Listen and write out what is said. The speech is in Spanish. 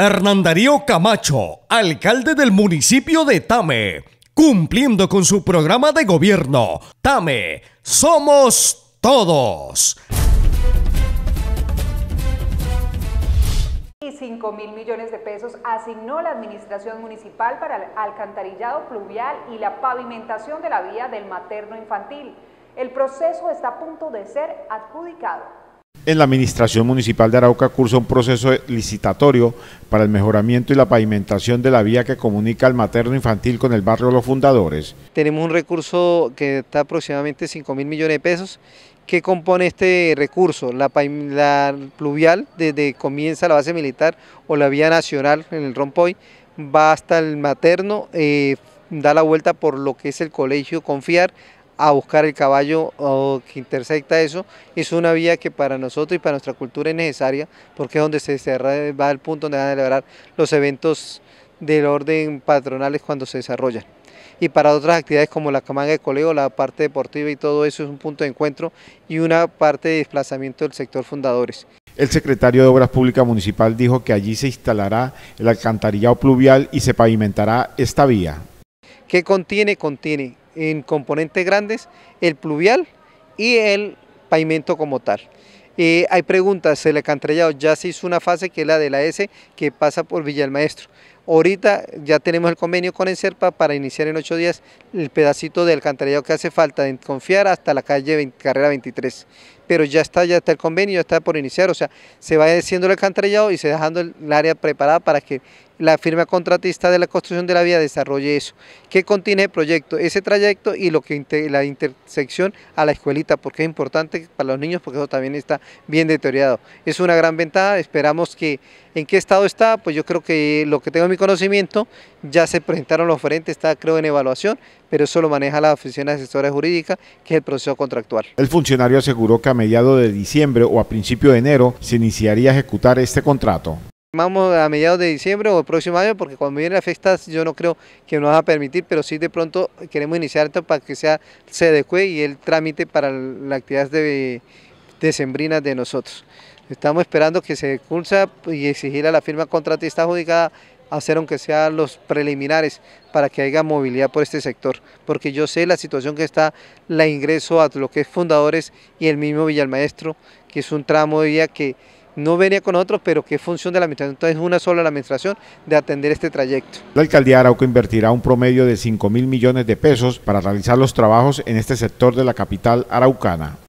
Hernán Darío Camacho, alcalde del municipio de Tame, cumpliendo con su programa de gobierno. Tame, somos todos. Y 5 mil millones de pesos asignó la administración municipal para el alcantarillado pluvial y la pavimentación de la vía del materno infantil. El proceso está a punto de ser adjudicado. En la Administración Municipal de Arauca cursa un proceso licitatorio para el mejoramiento y la pavimentación de la vía que comunica el materno infantil con el barrio Los Fundadores. Tenemos un recurso que está aproximadamente 5 mil millones de pesos. ¿Qué compone este recurso? La, pluvial, desde comienza la base militar o la vía nacional en el Rompoy, va hasta el materno, eh, da la vuelta por lo que es el colegio Confiar, a buscar el caballo que intersecta eso, es una vía que para nosotros y para nuestra cultura es necesaria, porque es donde se va el punto donde van a celebrar los eventos del orden patronales cuando se desarrollan. Y para otras actividades como la camanga de colegio, la parte deportiva y todo eso es un punto de encuentro y una parte de desplazamiento del sector fundadores. El secretario de Obras Públicas Municipal dijo que allí se instalará el alcantarillado pluvial y se pavimentará esta vía. ¿Qué contiene? Contiene en componentes grandes, el pluvial y el pavimento como tal. Eh, hay preguntas, el acantrellado, ya se hizo una fase que es la de la S que pasa por Villa del Maestro. Ahorita ya tenemos el convenio con Encerpa para iniciar en ocho días el pedacito del alcantarillado que hace falta, de confiar hasta la calle carrera 23. Pero ya está, ya está el convenio, ya está por iniciar, o sea, se va haciendo el alcantarillado y se dejando el, área preparada para que la firma contratista de la construcción de la vía desarrolle eso. ¿Qué contiene el proyecto? Ese trayecto y lo que la intersección a la escuelita, porque es importante para los niños, porque eso también está bien deteriorado. Es una gran ventaja, esperamos que, ¿en qué estado está? Pues yo creo que lo que tengo en mi conocimiento, ya se presentaron los oferentes, está creo en evaluación, pero eso lo maneja la Oficina Asesora Jurídica, que es el proceso contractual. El funcionario aseguró que a mediados de diciembre o a principio de enero se iniciaría a ejecutar este contrato. Vamos a mediados de diciembre o el próximo año, porque cuando viene las fiestas yo no creo que nos va a permitir, pero sí de pronto queremos iniciar esto para que sea, se y el trámite para la actividad de decembrinas de nosotros. Estamos esperando que se cursa y exigir a la firma contratista adjudicada hacer aunque sean los preliminares para que haya movilidad por este sector, porque yo sé la situación que está la ingreso a lo que es Fundadores y el mismo Villalmaestro, que es un tramo de vía que no venía con otros, pero que función de la administración, entonces una sola la administración de atender este trayecto. La alcaldía de Arauco invertirá un promedio de 5 mil millones de pesos para realizar los trabajos en este sector de la capital araucana.